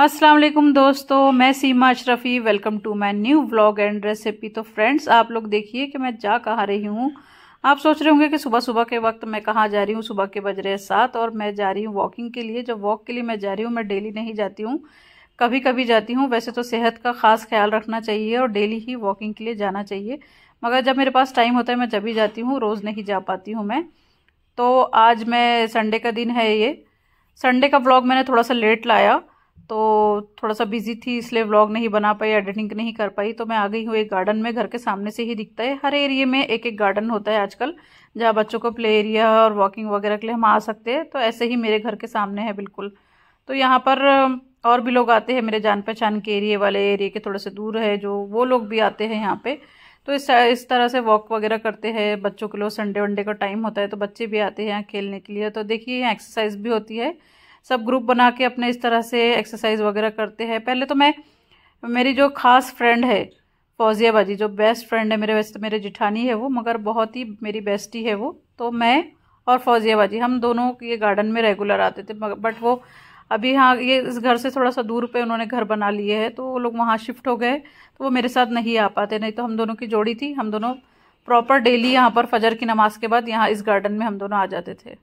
अस्सलाम वालेकुम दोस्तों मैं Seema Ashrafi welcome to my new vlog and recipe तो फ्रेंड्स आप लोग देखिए कि मैं जा कहाँ रही हूँ आप सोच रहे होंगे कि सुबह सुबह के वक्त मैं कहाँ जा रही हूँ सुबह के बज रहे सात और मैं जा रही हूँ वॉकिंग के लिए जब वॉक के लिए मैं जा रही हूँ मैं डेली नहीं जाती हूँ कभी कभी जाती हूँ वैसे तो सेहत का ख़ास ख्याल रखना चाहिए और डेली ही वॉकिंग के लिए जाना चाहिए मगर जब मेरे पास टाइम होता है मैं जब भी जाती हूँ रोज़ नहीं जा पाती हूँ मैं तो आज मैं संडे का दिन है ये संडे का ब्लॉग मैंने थोड़ा सा लेट लाया तो थोड़ा सा बिजी थी इसलिए व्लॉग नहीं बना पाई एडिटिंग नहीं कर पाई तो मैं आ गई हूँ एक गार्डन में घर के सामने से ही दिखता है हर एरिए में एक एक गार्डन होता है आजकल जहाँ बच्चों को प्ले एरिया और वॉकिंग वगैरह के लिए हम आ सकते हैं तो ऐसे ही मेरे घर के सामने है बिल्कुल तो यहाँ पर और भी लोग आते हैं मेरे जान पहचान के एरिए वाले एरिए के थोड़े से दूर है जो वो लोग भी आते हैं यहाँ पर तो इस इस तरह से वॉक वगैरह करते हैं बच्चों के लिए संडे वनडे का टाइम होता है तो बच्चे भी आते हैं यहाँ खेलने के लिए तो देखिए यहाँ एक्सरसाइज भी होती है सब ग्रुप बना के अपने इस तरह से एक्सरसाइज वगैरह करते हैं पहले तो मैं मेरी जो खास फ्रेंड है फौजिया बाजी जो बेस्ट फ्रेंड है मेरे वैसे तो मेरे जिठानी है वो मगर बहुत ही मेरी बेस्टी है वो तो मैं और फौजिया बाजी हम दोनों ये गार्डन में रेगुलर आते थे बट वो अभी हाँ ये इस घर से थोड़ा सा दूर पे उन्होंने घर बना लिए है तो वो लोग वहाँ शिफ्ट हो गए तो वो मेरे साथ नहीं आ पाते नहीं तो हम दोनों की जोड़ी थी हम दोनों प्रॉपर डेली यहाँ पर फजर की नमाज के बाद यहाँ इस गार्डन में हम दोनों आ जाते थे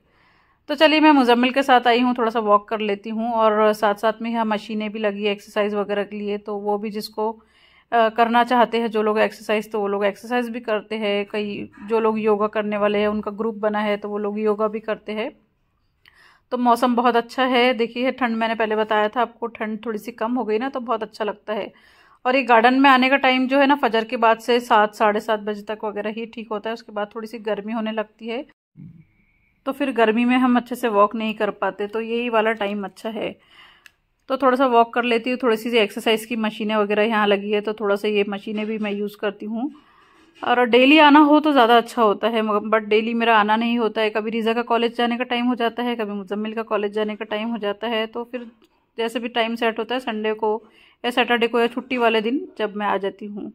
तो चलिए मैं मुजम्मिल के साथ आई हूँ थोड़ा सा वॉक कर लेती हूँ और साथ साथ में यहाँ मशीनें भी लगी है एक्सरसाइज वगैरह के लिए तो वो भी जिसको करना चाहते हैं जो लोग एक्सरसाइज तो वो लोग एक्सरसाइज भी करते हैं कई जो लोग योगा करने वाले हैं उनका ग्रुप बना है तो वो लोग योगा भी करते हैं तो मौसम बहुत अच्छा है देखिए ठंड मैंने पहले बताया था आपको ठंड थोड़ी सी कम हो गई ना तो बहुत अच्छा लगता है और ये गार्डन में आने का टाइम जो है ना फजर के बाद से सात साढ़े सात बजे तक वगैरह ही ठीक होता है उसके बाद थोड़ी सी गर्मी होने लगती है तो फिर गर्मी में हम अच्छे से वॉक नहीं कर पाते तो यही वाला टाइम अच्छा है तो थोड़ा सा वॉक कर लेती हूँ थोड़ी सी एक्सरसाइज की मशीनें वगैरह यहाँ लगी है तो थोड़ा सा ये मशीनें भी मैं यूज़ करती हूँ और डेली आना हो तो ज़्यादा अच्छा होता है बट डेली मेरा आना नहीं होता है कभी रीज़ा का कॉलेज जाने का टाइम हो जाता है कभी मुजम्मिल का कॉलेज जाने का टाइम हो जाता है तो फिर जैसे भी टाइम सेट होता है संडे को या सैटरडे को या छुट्टी वाले दिन जब मैं आ जाती हूँ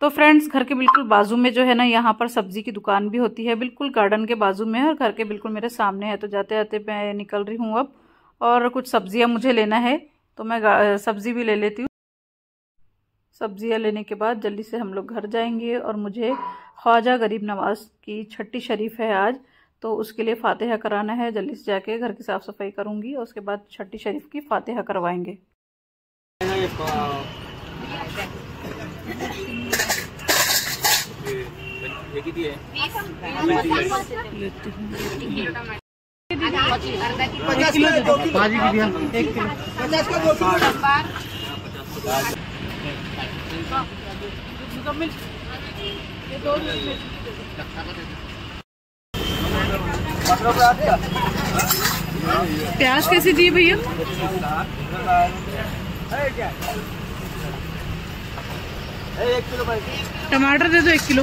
तो फ्रेंड्स घर के बिल्कुल बाजू में जो है ना यहाँ पर सब्जी की दुकान भी होती है बिल्कुल गार्डन के बाजू में और घर के बिल्कुल मेरे सामने है तो जाते जाते मैं निकल रही हूँ अब और कुछ सब्जियाँ मुझे लेना है तो मैं सब्जी भी ले लेती हूँ सब्जियाँ लेने के बाद जल्दी से हम लोग घर जाएंगे और मुझे ख्वाजा गरीब नवाज की छठी शरीफ है आज तो उसके लिए फातहा कराना है जल्दी से जाके घर की साफ़ सफाई करूँगी और उसके बाद छठी शरीफ की फातहा करवाएंगे प्याज कैसे दिए भैया टमाटर दे दो एक किलो,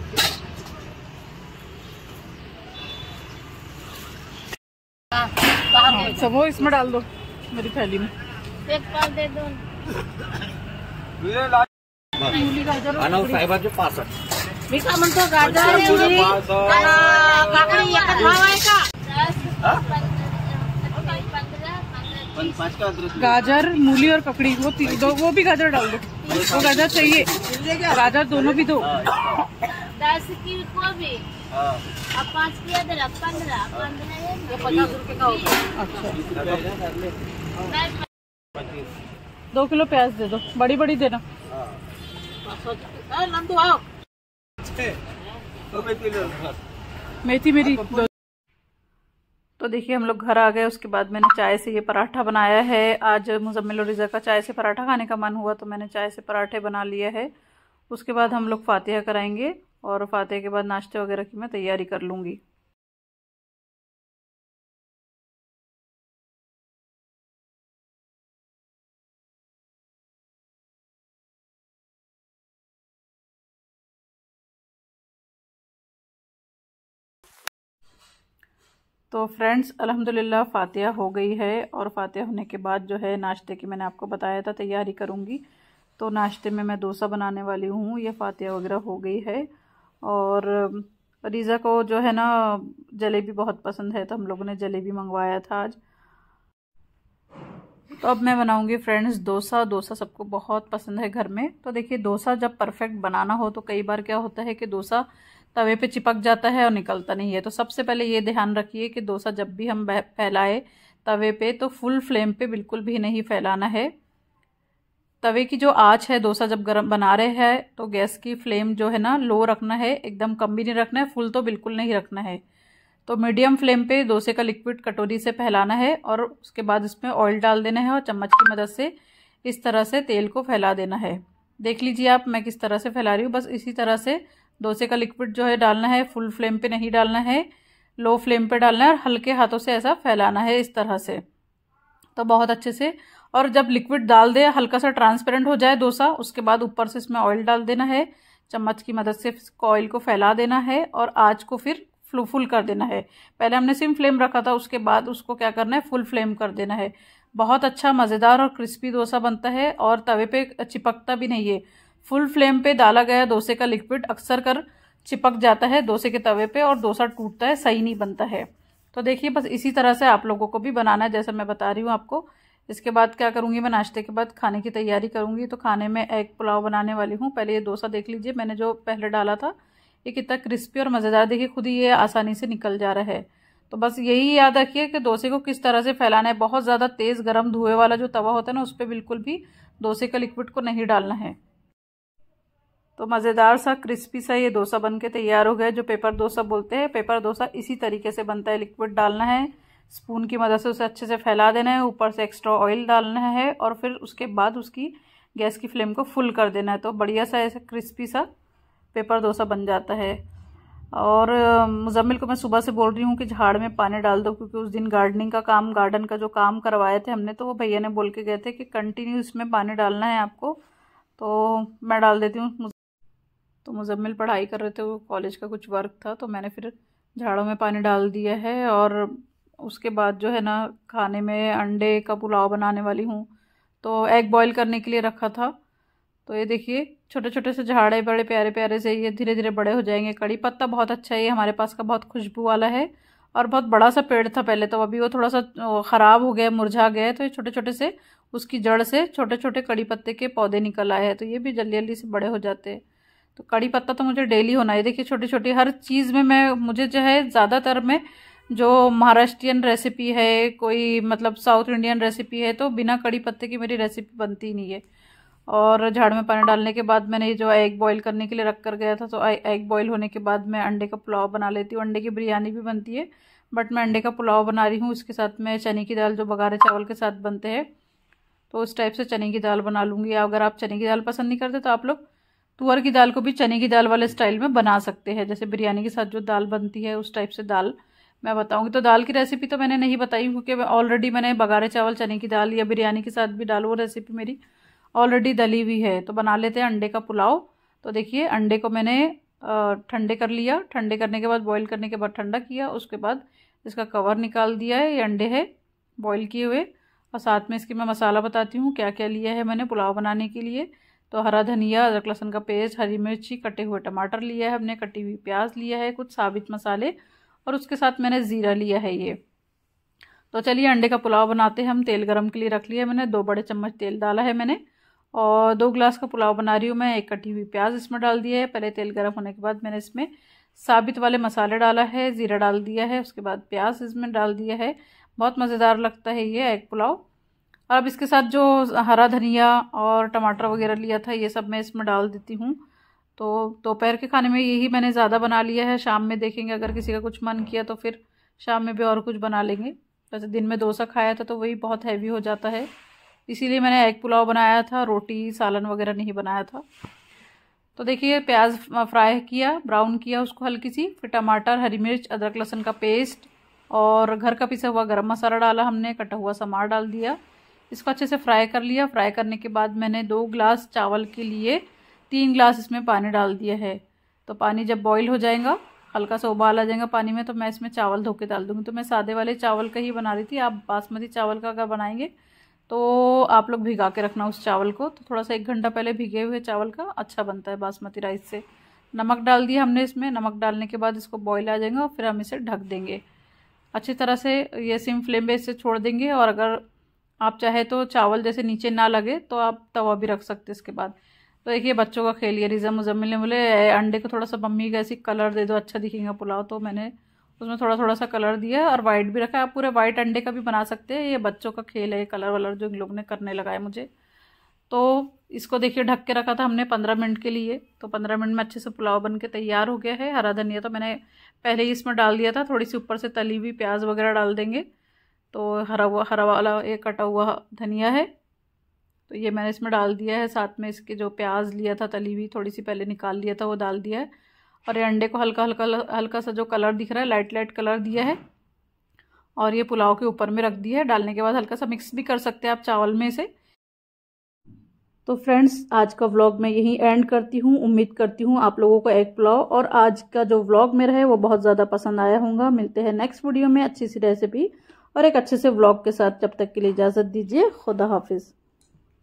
अच्छा वो इसमें डाल दो मेरी थैली में एक पाल दे दो गाजर तो अच्छा, हाँ, हाँ? गाजर मूली और ककड़ी वो दो वो भी गाजर डाल दो हाँ। वो गाजर चाहिए गाजर दोनों भी दो दस की हाँ। पाँच की अदरक हाँ। का होगा अच्छा दो किलो प्याज दे दो बड़ी बड़ी देना हाँ। तो मेथी मेरी तो देखिए हम लोग घर आ गए उसके बाद मैंने चाय से ये पराठा बनाया है आज मुजम्मिल रिज़ा का चाय से पराठा खाने का मन हुआ तो मैंने चाय से पराठे बना लिया है उसके बाद हम लोग फातिहा कराएंगे और फातिहा के बाद नाश्ते वगैरह की मैं तैयारी कर लूँगी तो फ्रेंड्स अल्हम्दुलिल्लाह फ़ातिहा हो गई है और फ़ातिहा होने के बाद जो है नाश्ते की मैंने आपको बताया था तैयारी करूँगी तो नाश्ते में मैं डोसा बनाने वाली हूँ ये फातिया वगैरह हो गई है और रीज़ा को जो है ना जलेबी बहुत पसंद है तो हम लोगों ने जलेबी मंगवाया था आज तो अब मैं बनाऊंगी फ्रेंड्स डोसा डोसा सबको बहुत पसंद है घर में तो देखिए डोसा जब परफेक्ट बनाना हो तो कई बार क्या होता है कि डोसा तवे पे चिपक जाता है और निकलता नहीं है तो सबसे पहले ये ध्यान रखिए कि डोसा जब भी हम फैलाए तवे पे तो फुल फ्लेम पे बिल्कुल भी नहीं फैलाना है तवे की जो आँच है डोसा जब गर्म बना रहे हैं तो गैस की फ्लेम जो है ना लो रखना है एकदम कम भी नहीं रखना है फुल तो बिल्कुल नहीं रखना है तो मीडियम फ्लेम पे डोसे का लिक्विड कटोरी से फैलाना है और उसके बाद इसमें ऑयल डाल देना है और चम्मच की मदद से इस तरह से तेल को फैला देना है देख लीजिए आप मैं किस तरह से फैला रही हूँ बस इसी तरह से डोसे का लिक्विड जो है डालना है फुल फ्लेम पर नहीं डालना है लो फ्लेम पर डालना है और हल्के हाथों से ऐसा फैलाना है इस तरह से तो बहुत अच्छे से और जब लिक्विड डाल दे हल्का सा ट्रांसपेरेंट हो जाए डोसा उसके बाद ऊपर से इसमें ऑयल डाल देना है चम्मच की मदद से ऑयल को फैला देना है और आँच को फिर फ्लू फुल कर देना है पहले हमने सिम फ्लेम रखा था उसके बाद उसको क्या करना है फुल फ्लेम कर देना है बहुत अच्छा मज़ेदार और क्रिस्पी डोसा बनता है और तवे पे चिपकता भी नहीं है फुल फ्लेम पे डाला गया डोसे का लिक्विड अक्सर कर चिपक जाता है डोसे के तवे पे और डोसा टूटता है सही नहीं बनता है तो देखिए बस इसी तरह से आप लोगों को भी बनाना है जैसा मैं बता रही हूँ आपको इसके बाद क्या करूँगी मैं नाश्ते के बाद खाने की तैयारी करूँगी तो खाने में एग पुलाव बनाने वाली हूँ पहले ये डोसा देख लीजिए मैंने जो पहले डाला था ये कितना क्रिस्पी और मज़ेदार देखिए खुद ही ये आसानी से निकल जा रहा है तो बस यही याद रखिए कि डोसे को किस तरह से फैलाना है बहुत ज़्यादा तेज़ गर्म धुएँ वाला जो तवा होता है ना उस पर बिल्कुल भी डोसे का लिक्विड को नहीं डालना है तो मज़ेदार सा क्रिस्पी सा ये डोसा बन के तैयार हो गया जो पेपर डोसा बोलते हैं पेपर डोसा इसी तरीके से बनता है लिक्विड डालना है स्पून की मदद से उसे अच्छे से फैला देना है ऊपर से एक्स्ट्रा ऑयल डालना है और फिर उसके बाद उसकी गैस की फ्लेम को फुल कर देना है तो बढ़िया सा ऐसा क्रिस्पी सा पेपर डोसा बन जाता है और मुजम्मिल को मैं सुबह से बोल रही हूँ कि झाड़ में पानी डाल दो क्योंकि उस दिन गार्डनिंग का काम गार्डन का जो काम करवाए थे हमने तो वो भैया ने बोल के गए थे कि कंटिन्यू इसमें पानी डालना है आपको तो मैं डाल देती हूँ तो मुजम्मिल पढ़ाई कर रहे थे वो कॉलेज का कुछ वर्क था तो मैंने फिर झाड़ों में पानी डाल दिया है और उसके बाद जो है ना खाने में अंडे का पुलाव बनाने वाली हूँ तो एग बॉईल करने के लिए रखा था तो ये देखिए छोटे छोटे से झाड़े बड़े प्यारे प्यारे से ये धीरे धीरे बड़े हो जाएंगे कड़ी पत्ता बहुत अच्छा है ये हमारे पास का बहुत खुशबू वाला है और बहुत बड़ा सा पेड़ था पहले तो अभी वो थोड़ा सा ख़राब हो गया मुरझा गया है तो ये छोटे छोटे से उसकी जड़ से छोटे छोटे कड़ी पत्ते के पौधे निकल आए हैं तो ये भी जल्दी जल्दी से बड़े हो जाते हैं तो कड़ी पत्ता तो मुझे डेली होना है देखिए छोटी छोटी हर चीज़ में मैं मुझे जो है ज़्यादातर मैं जो महाराष्ट्रियन रेसिपी है कोई मतलब साउथ इंडियन रेसिपी है तो बिना कड़ी पत्ते की मेरी रेसिपी बनती ही नहीं है और झाड़ में पानी डालने के बाद मैंने जो एग बॉईल करने के लिए रख कर गया था तो एग बॉईल होने के बाद मैं अंडे का पुलाव बना लेती हूँ अंडे की बिरयानी भी बनती है बट मैं अंडे का पुलाव बना रही हूँ उसके साथ मैं चने की दाल जो बघारे चावल के साथ बनते हैं तो उस टाइप से चने की दाल बना लूँगी अगर आप चने की दाल पसंद नहीं करते तो आप लोग तुअर की दाल को भी चने की दाल वाले स्टाइल में बना सकते हैं जैसे बिरयानी के साथ जो दाल बनती है उस टाइप से दाल मैं बताऊंगी तो दाल की रेसिपी तो मैंने नहीं बताई क्योंकि ऑलरेडी मैंने बघारे चावल चने की दाल या बिरयानी के साथ भी डालो वो रेसिपी मेरी ऑलरेडी दली हुई है तो बना लेते हैं अंडे का पुलाव तो देखिए अंडे को मैंने ठंडे कर लिया ठंडे करने के बाद बॉईल करने के बाद ठंडा किया उसके बाद इसका कवर निकाल दिया है ये अंडे है बॉईल किए हुए और साथ में इसकी मैं मसाला बताती हूँ क्या क्या लिया है मैंने पुलाव बनाने के लिए तो हरा धनिया अदरक लहसुन का पेस्ट हरी मिर्ची कटे हुए टमाटर लिया है हमने कटी हुई प्याज लिया है कुछ साबित मसाले और उसके साथ मैंने ज़ीरा लिया है ये तो चलिए अंडे का पुलाव बनाते हैं हम तेल गरम के लिए रख लिया मैंने दो बड़े चम्मच तेल डाला है मैंने और दो गिलास का पुलाव बना रही हूँ मैं एक कटी हुई प्याज इसमें डाल दिया है पहले तेल गर्म होने के बाद मैंने इसमें साबित वाले मसाले डाला है ज़ीरा डाल दिया है उसके बाद प्याज इसमें डाल दिया है बहुत मज़ेदार लगता है ये एग पुलाव और अब इसके साथ जो हरा धनिया और टमाटर वगैरह लिया था ये सब मैं इसमें डाल देती हूँ तो दोपहर के खाने में यही मैंने ज़्यादा बना लिया है शाम में देखेंगे अगर किसी का कुछ मन किया तो फिर शाम में भी और कुछ बना लेंगे वैसे दिन में डोसा खाया था तो वही बहुत हैवी हो जाता है इसीलिए मैंने एग पुलाव बनाया था रोटी सालन वगैरह नहीं बनाया था तो देखिए प्याज फ्राई किया ब्राउन किया उसको हल्की सी फिर टमाटर हरी मिर्च अदरक लहसुन का पेस्ट और घर का पिसा हुआ गर्म मसाला डाला हमने कटा हुआ समार डाल दिया इसको अच्छे से फ्राई कर लिया फ्राई करने के बाद मैंने दो ग्लास चावल के लिए तीन ग्लास इसमें पानी डाल दिया है तो पानी जब बॉईल हो जाएगा हल्का सा उबाल आ जाएगा पानी में तो मैं इसमें चावल धो के डाल दूँगी तो मैं सादे वाले चावल का ही बना रही थी आप बासमती चावल का अगर बनाएंगे तो आप लोग भिगा के रखना उस चावल को तो थोड़ा सा एक घंटा पहले भिगे हुए चावल का अच्छा बनता है बासमती राइस से नमक डाल दिया हमने इसमें नमक डालने के बाद इसको बॉईल आ जाएगा और फिर हम इसे ढक देंगे अच्छी तरह से ये सिम फ्लेम पे इसे छोड़ देंगे और अगर आप चाहे तो चावल जैसे नीचे ना लगे तो आप तवा भी रख सकते इसके बाद तो देखिए बच्चों का खेल ये रिज़ा मुजम्मिल ने बोले अंडे को थोड़ा सा मम्मी का ऐसी कलर दे दो अच्छा दिखेगा पुलाव तो मैंने उसमें थोड़ा थोड़ा सा कलर दिया और वाइट भी रखा है आप पूरे वाइट अंडे का भी बना सकते हैं ये बच्चों का खेल है कलर वलर जो इन लोग ने करने लगा है मुझे तो इसको देखिए ढक के रखा था हमने पंद्रह मिनट के लिए तो पंद्रह मिनट में अच्छे से पुलाव बन के तैयार हो गया है हरा धनिया तो मैंने पहले ही इसमें डाल दिया था थोड़ी सी ऊपर से तली हुई प्याज वगैरह डाल देंगे तो हरा हुआ हरा वाला एक कटा हुआ धनिया है तो ये मैंने इसमें डाल दिया है साथ में इसके जो प्याज लिया था तली हुई थोड़ी सी पहले निकाल लिया था वो डाल दिया है और ये अंडे को हल्का हल्का हल्का सा जो कलर दिख रहा है लाइट लाइट कलर दिया है और ये पुलाव के ऊपर में रख दिया है डालने के बाद हल्का सा मिक्स भी कर सकते हैं आप चावल में इसे तो फ्रेंड्स आज का व्लॉग मैं यहीं एंड करती हूँ उम्मीद करती हूँ आप लोगों को एग पुलाव और आज का जो व्लॉग मेरा है वो बहुत ज़्यादा पसंद आया होगा मिलते हैं नेक्स्ट वीडियो में अच्छी सी रेसिपी और एक अच्छे से व्लॉग के साथ जब तक के लिए इजाज़त दीजिए खुदा हाफिज़